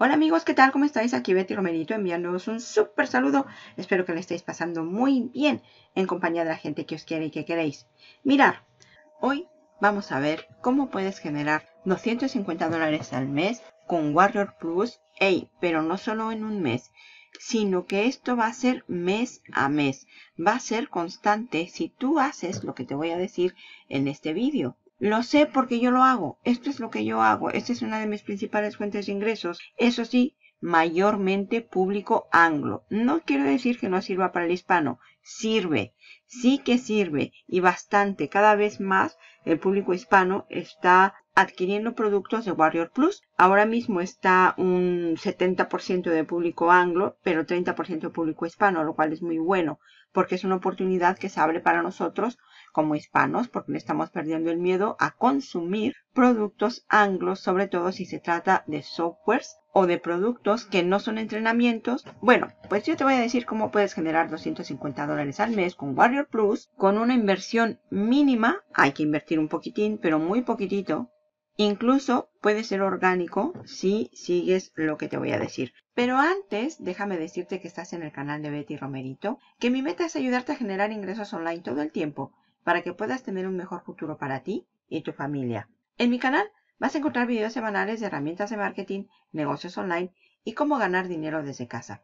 Hola amigos, ¿qué tal? ¿Cómo estáis? Aquí Betty Romerito enviándoos un súper saludo. Espero que le estéis pasando muy bien en compañía de la gente que os quiere y que queréis. Mirar, hoy vamos a ver cómo puedes generar 250 dólares al mes con Warrior Plus. Ey, pero no solo en un mes, sino que esto va a ser mes a mes. Va a ser constante si tú haces lo que te voy a decir en este vídeo. Lo sé porque yo lo hago. Esto es lo que yo hago. Esta es una de mis principales fuentes de ingresos. Eso sí, mayormente público anglo. No quiero decir que no sirva para el hispano. Sirve. Sí que sirve. Y bastante. Cada vez más el público hispano está adquiriendo productos de Warrior Plus. Ahora mismo está un 70% de público anglo, pero 30% de público hispano, lo cual es muy bueno, porque es una oportunidad que se abre para nosotros como hispanos, porque le estamos perdiendo el miedo a consumir productos anglos, sobre todo si se trata de softwares o de productos que no son entrenamientos. Bueno, pues yo te voy a decir cómo puedes generar 250 dólares al mes con Warrior Plus con una inversión mínima. Hay que invertir un poquitín, pero muy poquitito Incluso puede ser orgánico si sigues lo que te voy a decir. Pero antes, déjame decirte que estás en el canal de Betty Romerito, que mi meta es ayudarte a generar ingresos online todo el tiempo para que puedas tener un mejor futuro para ti y tu familia. En mi canal vas a encontrar videos semanales de herramientas de marketing, negocios online y cómo ganar dinero desde casa.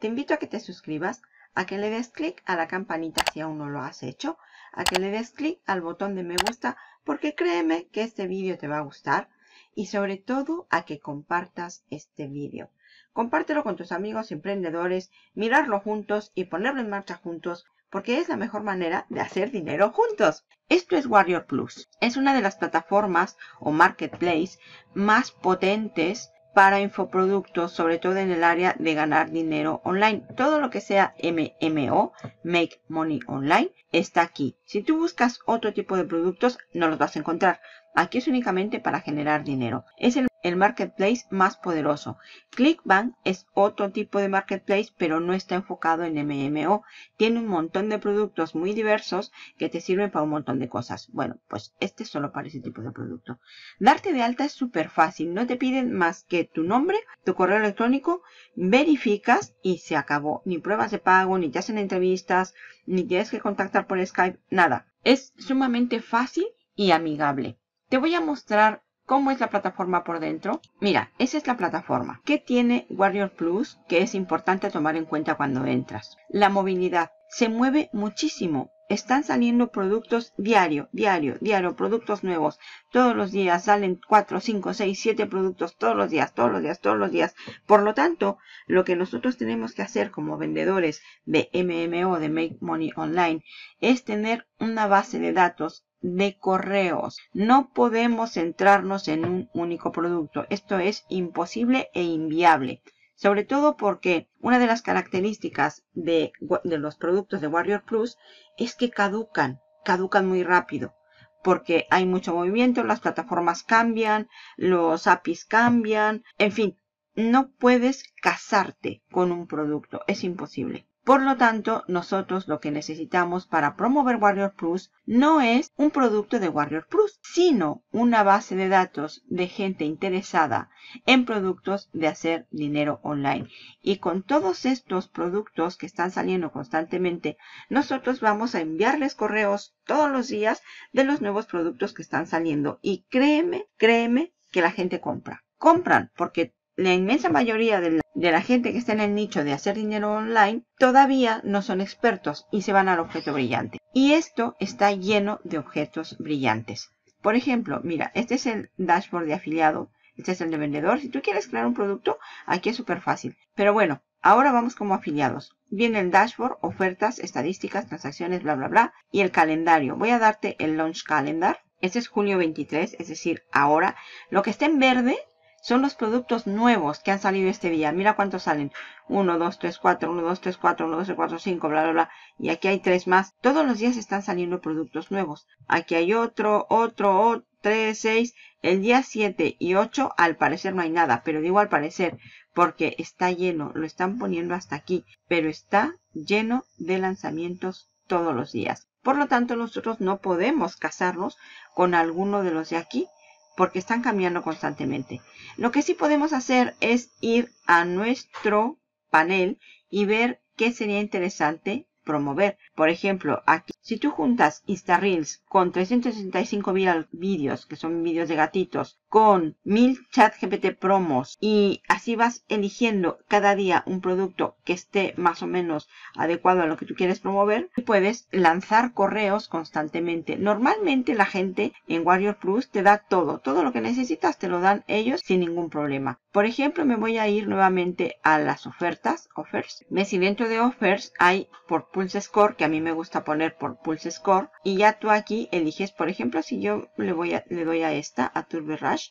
Te invito a que te suscribas, a que le des clic a la campanita si aún no lo has hecho, a que le des clic al botón de me gusta porque créeme que este vídeo te va a gustar y sobre todo a que compartas este vídeo. Compártelo con tus amigos emprendedores, mirarlo juntos y ponerlo en marcha juntos porque es la mejor manera de hacer dinero juntos. Esto es Warrior Plus. Es una de las plataformas o marketplace más potentes para infoproductos, sobre todo en el área de ganar dinero online. Todo lo que sea MMO, Make Money Online, está aquí. Si tú buscas otro tipo de productos, no los vas a encontrar. Aquí es únicamente para generar dinero. Es el, marketplace más poderoso. ClickBank es otro tipo de marketplace, pero no está enfocado en MMO. Tiene un montón de productos muy diversos que te sirven para un montón de cosas. Bueno, pues este es solo para ese tipo de producto. Darte de alta es súper fácil. No te piden más que tu nombre, tu correo electrónico, verificas y se acabó. Ni pruebas de pago, ni te hacen entrevistas, ni tienes que contactar por Skype, nada. Es sumamente fácil y amigable. Te voy a mostrar ¿Cómo es la plataforma por dentro? Mira, esa es la plataforma. ¿Qué tiene Warrior Plus que es importante tomar en cuenta cuando entras? La movilidad. Se mueve muchísimo. Están saliendo productos diario, diario, diario, productos nuevos. Todos los días salen 4, 5, 6, 7 productos todos los días, todos los días, todos los días. Por lo tanto, lo que nosotros tenemos que hacer como vendedores de MMO, de Make Money Online, es tener una base de datos de correos. No podemos centrarnos en un único producto. Esto es imposible e inviable. Sobre todo porque una de las características de, los productos de Warrior Plus es que caducan, caducan muy rápido porque hay mucho movimiento, las plataformas cambian, los APIs cambian, en fin, no puedes casarte con un producto, es imposible. Por lo tanto, nosotros lo que necesitamos para promover Warrior Plus no es un producto de Warrior Plus, sino una base de datos de gente interesada en productos de hacer dinero online. Y con todos estos productos que están saliendo constantemente, nosotros vamos a enviarles correos todos los días de los nuevos productos que están saliendo. Y créeme, créeme que la gente compra. Compran porque la inmensa mayoría de de la gente que está en el nicho de hacer dinero online todavía no son expertos y se van al objeto brillante. Y esto está lleno de objetos brillantes. Por ejemplo, mira, este es el dashboard de afiliado, este es el de vendedor. Si tú quieres crear un producto, aquí es súper fácil. Pero bueno, ahora vamos como afiliados. Viene el dashboard, ofertas, estadísticas, transacciones, bla, bla, bla. Y el calendario. Voy a darte el launch calendar. Este es junio 23, es decir, ahora. Lo que está en verde son los productos nuevos que han salido este día. Mira cuántos salen. 1, 2, 3, 4, 1, 2, 3, 4, 1, 2, 3, 4, 5, bla, bla, bla. Y aquí hay tres más. Todos los días están saliendo productos nuevos. Aquí hay otro, otro, otro, 3, 6. El día 7 y 8 al parecer no hay nada, pero digo al parecer porque está lleno, lo están poniendo hasta aquí, pero está lleno de lanzamientos todos los días. Por lo tanto, nosotros no podemos casarnos con alguno de los de aquí porque están cambiando constantemente. Lo que sí podemos hacer es ir a nuestro panel y ver qué sería interesante promover. Por ejemplo, aquí si tú juntas InstaReels con 365.000 vídeos, que son vídeos de gatitos, con 1000 chat GPT promos y así vas eligiendo cada día un producto que esté más o menos adecuado a lo que tú quieres promover, puedes lanzar correos constantemente. Normalmente la gente en Warrior Plus te da todo, todo lo que necesitas te lo dan ellos sin ningún problema. Por ejemplo, me voy a ir nuevamente a las ofertas, offers. Me si dentro de offers hay por Pulse Score, que a mí me gusta poner por Pulse Score. Y ya tú aquí eliges, por ejemplo, si yo le, voy a, le doy a esta, a Turbo Rush,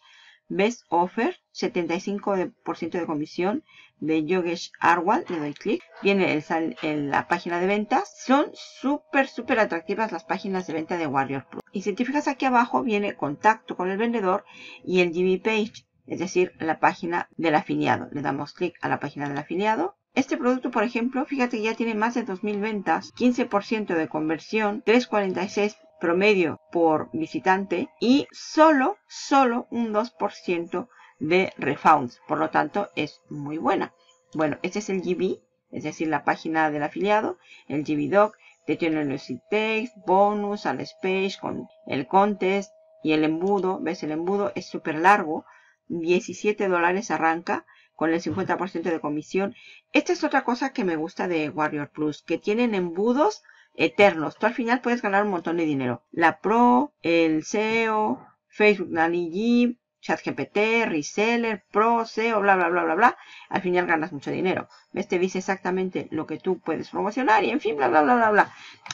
Best Offer, 75% de comisión de Yogesh Arwal. Le doy clic. Viene el, en la página de ventas. Son súper, súper atractivas las páginas de venta de Warrior Pro. Y si te fijas aquí abajo, viene contacto con el vendedor y el gb Page. Es decir, la página del afiliado. Le damos clic a la página del afiliado. Este producto, por ejemplo, fíjate que ya tiene más de 2.000 ventas, 15% de conversión, 346 promedio por visitante y solo, solo un 2% de refunds. Por lo tanto, es muy buena. Bueno, este es el GB, es decir, la página del afiliado, el GB Doc, te tiene los text, bonus, al space, con el contest y el embudo. ¿Ves? El embudo es súper largo. 17 dólares arranca con el 50% de comisión. Esta es otra cosa que me gusta de Warrior Plus, que tienen embudos eternos. Tú al final puedes ganar un montón de dinero. La Pro, el SEO, Facebook Nanny ChatGPT, Reseller, Pro, SEO, bla, bla, bla, bla, bla. Al final ganas mucho dinero. Este dice exactamente lo que tú puedes promocionar y en fin, bla, bla, bla, bla, bla.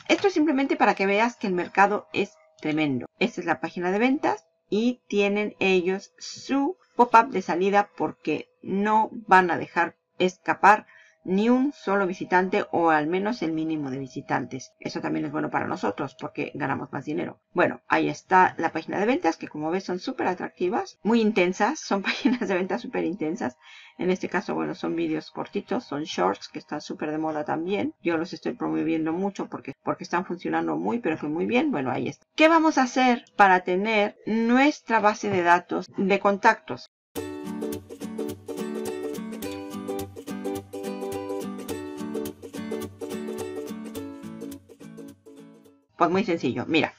Esto es simplemente para que veas que el mercado es tremendo. Esta es la página de ventas y tienen ellos su pop-up de salida porque no van a dejar escapar ni un solo visitante o al menos el mínimo de visitantes. Eso también es bueno para nosotros porque ganamos más dinero. Bueno, ahí está la página de ventas que como ves son súper atractivas, muy intensas, son páginas de ventas súper intensas. En este caso, bueno, son vídeos cortitos, son shorts que están súper de moda también. Yo los estoy promoviendo mucho porque, porque están funcionando muy, pero que muy bien. Bueno, ahí está. ¿Qué vamos a hacer para tener nuestra base de datos de contactos? Pues muy sencillo, mira.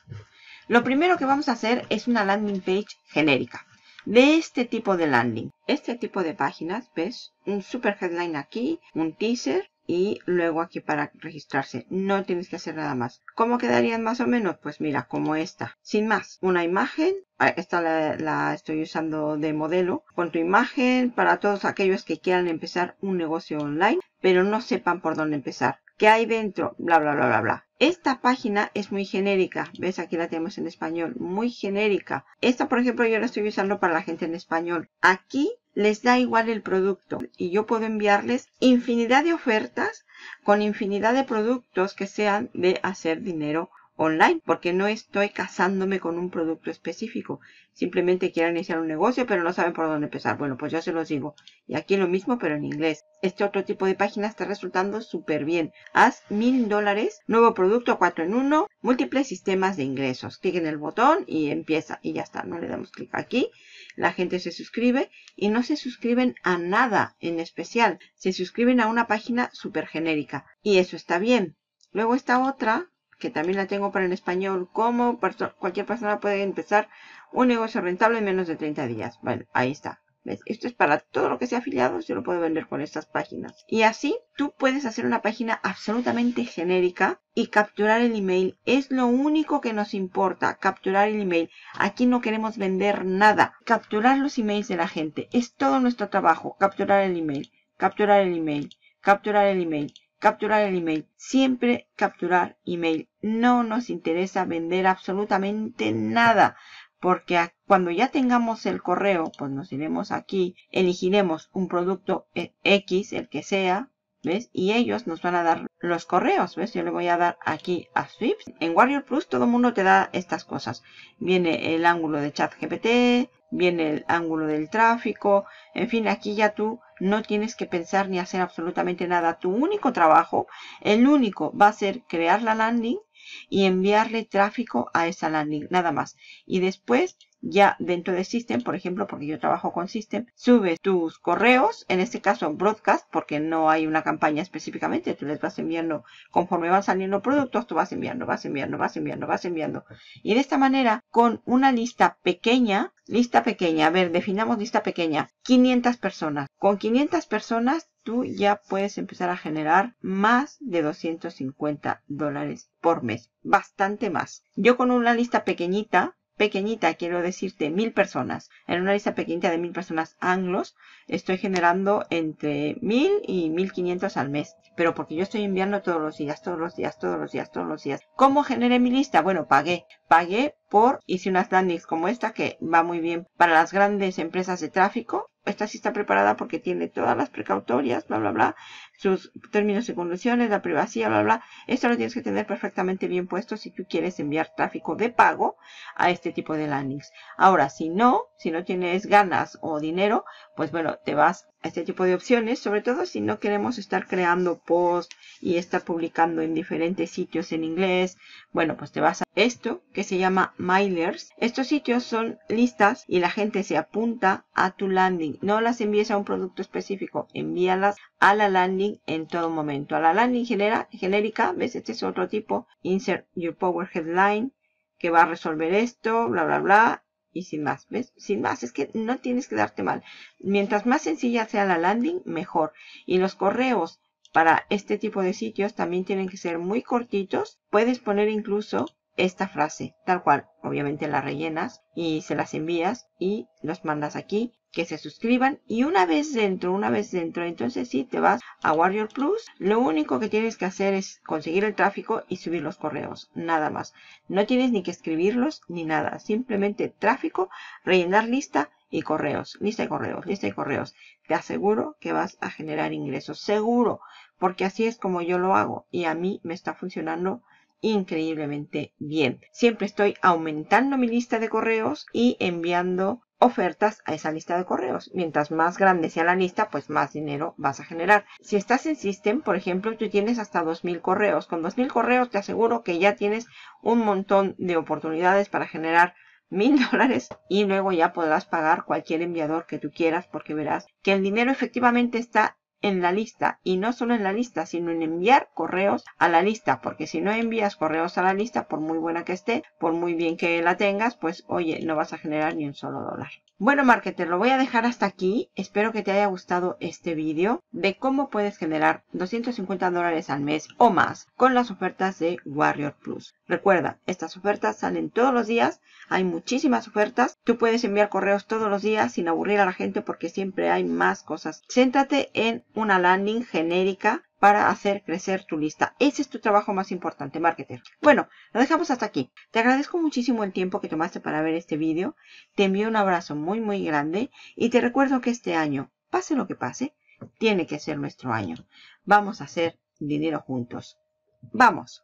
Lo primero que vamos a hacer es una landing page genérica. De este tipo de landing, este tipo de páginas, ¿ves? Un super headline aquí, un teaser y luego aquí para registrarse. No tienes que hacer nada más. ¿Cómo quedarían más o menos? Pues mira, como esta. Sin más, una imagen. Ah, esta la, estoy usando de modelo. Con tu imagen para todos aquellos que quieran empezar un negocio online, pero no sepan por dónde empezar. ¿Qué hay dentro? Bla, bla, bla, bla, bla. Esta página es muy genérica. ¿Ves? Aquí la tenemos en español. Muy genérica. Esta, por ejemplo, yo la estoy usando para la gente en español. Aquí les da igual el producto y yo puedo enviarles infinidad de ofertas con infinidad de productos que sean de hacer dinero online porque no estoy casándome con un producto específico. Simplemente quieren iniciar un negocio pero no saben por dónde empezar. Bueno, pues yo se los digo. Y aquí lo mismo pero en inglés. Este otro tipo de página está resultando súper bien. Haz mil dólares, nuevo producto 4 en 1, múltiples sistemas de ingresos. Clic en el botón y empieza. Y ya está, no le damos clic aquí. La gente se suscribe y no se suscriben a nada en especial. Se suscriben a una página súper genérica. Y eso está bien. Luego está otra que también la tengo para el español, como cualquier persona puede empezar un negocio rentable en menos de 30 días. Bueno, ahí está. ¿Ves? Esto es para todo lo que sea afiliado, se lo puede vender con estas páginas. Y así tú puedes hacer una página absolutamente genérica y capturar el email. Es lo único que nos importa, capturar el email. Aquí no queremos vender nada. Capturar los emails de la gente. Es todo nuestro trabajo. Capturar el email, capturar el email, capturar el email. Capturar el email. Siempre capturar email. No nos interesa vender absolutamente nada. Porque cuando ya tengamos el correo, pues nos iremos aquí, elegiremos un producto eh, X, el que sea, ¿ves? Y ellos nos van a dar los correos, ¿ves? Yo le voy a dar aquí a Swift. En Warrior Plus todo el mundo te da estas cosas. Viene el ángulo de chat GPT, viene el ángulo del tráfico, en fin, aquí ya tú no tienes que pensar ni hacer absolutamente nada. Tu único trabajo, el único, va a ser crear la landing y enviarle tráfico a esa landing, nada más. Y después ya dentro de System, por ejemplo, porque yo trabajo con System, subes tus correos, en este caso broadcast, porque no hay una campaña específicamente, tú les vas enviando, conforme van saliendo productos, tú vas enviando, vas enviando, vas enviando, vas enviando. Y de esta manera, con una lista pequeña, lista pequeña, a ver, definamos lista pequeña, 500 personas. Con 500 personas tú ya puedes empezar a generar más de 250 dólares por mes, bastante más. Yo con una lista pequeñita pequeñita, quiero decirte, mil personas, en una lista pequeñita de mil personas anglos, estoy generando entre mil y mil quinientos al mes. Pero porque yo estoy enviando todos los días, todos los días, todos los días, todos los días. ¿Cómo generé mi lista? Bueno, pagué. Pagué por, hice unas landings como esta que va muy bien para las grandes empresas de tráfico. Esta sí está preparada porque tiene todas las precautorias, bla, bla, bla sus términos y condiciones, la privacidad, bla, bla. Esto lo tienes que tener perfectamente bien puesto si tú quieres enviar tráfico de pago a este tipo de landings. Ahora, si no, si no tienes ganas o dinero, pues bueno, te vas a este tipo de opciones, sobre todo si no queremos estar creando posts y estar publicando en diferentes sitios en inglés. Bueno, pues te vas a esto que se llama mailers. Estos sitios son listas y la gente se apunta a tu landing. No las envíes a un producto específico, envíalas a la landing en todo momento. A la landing genera, genérica, ¿ves? Este es otro tipo, insert your power headline, que va a resolver esto, bla, bla, bla, y sin más, ¿ves? Sin más, es que no tienes que darte mal. Mientras más sencilla sea la landing, mejor. Y los correos para este tipo de sitios también tienen que ser muy cortitos. Puedes poner incluso esta frase, tal cual, obviamente la rellenas y se las envías y los mandas aquí que se suscriban y una vez dentro, una vez dentro, entonces si te vas a Warrior Plus, lo único que tienes que hacer es conseguir el tráfico y subir los correos, nada más. No tienes ni que escribirlos ni nada, simplemente tráfico, rellenar lista y correos, lista y correos, lista y correos. Te aseguro que vas a generar ingresos, seguro, porque así es como yo lo hago y a mí me está funcionando increíblemente bien. Siempre estoy aumentando mi lista de correos y enviando ofertas a esa lista de correos. Mientras más grande sea la lista, pues más dinero vas a generar. Si estás en System, por ejemplo, tú tienes hasta 2.000 correos. Con 2.000 correos te aseguro que ya tienes un montón de oportunidades para generar mil dólares y luego ya podrás pagar cualquier enviador que tú quieras porque verás que el dinero efectivamente está en la lista y no solo en la lista, sino en enviar correos a la lista, porque si no envías correos a la lista, por muy buena que esté, por muy bien que la tengas, pues oye, no vas a generar ni un solo dólar. Bueno, marketer, lo voy a dejar hasta aquí. Espero que te haya gustado este vídeo de cómo puedes generar 250 dólares al mes o más con las ofertas de Warrior Plus. Recuerda, estas ofertas salen todos los días. Hay muchísimas ofertas. Tú puedes enviar correos todos los días sin aburrir a la gente porque siempre hay más cosas. Céntrate en una landing genérica para hacer crecer tu lista. Ese es tu trabajo más importante, marketer. Bueno, lo dejamos hasta aquí. Te agradezco muchísimo el tiempo que tomaste para ver este vídeo. Te envío un abrazo muy muy grande y te recuerdo que este año, pase lo que pase, tiene que ser nuestro año. Vamos a hacer dinero juntos. ¡Vamos!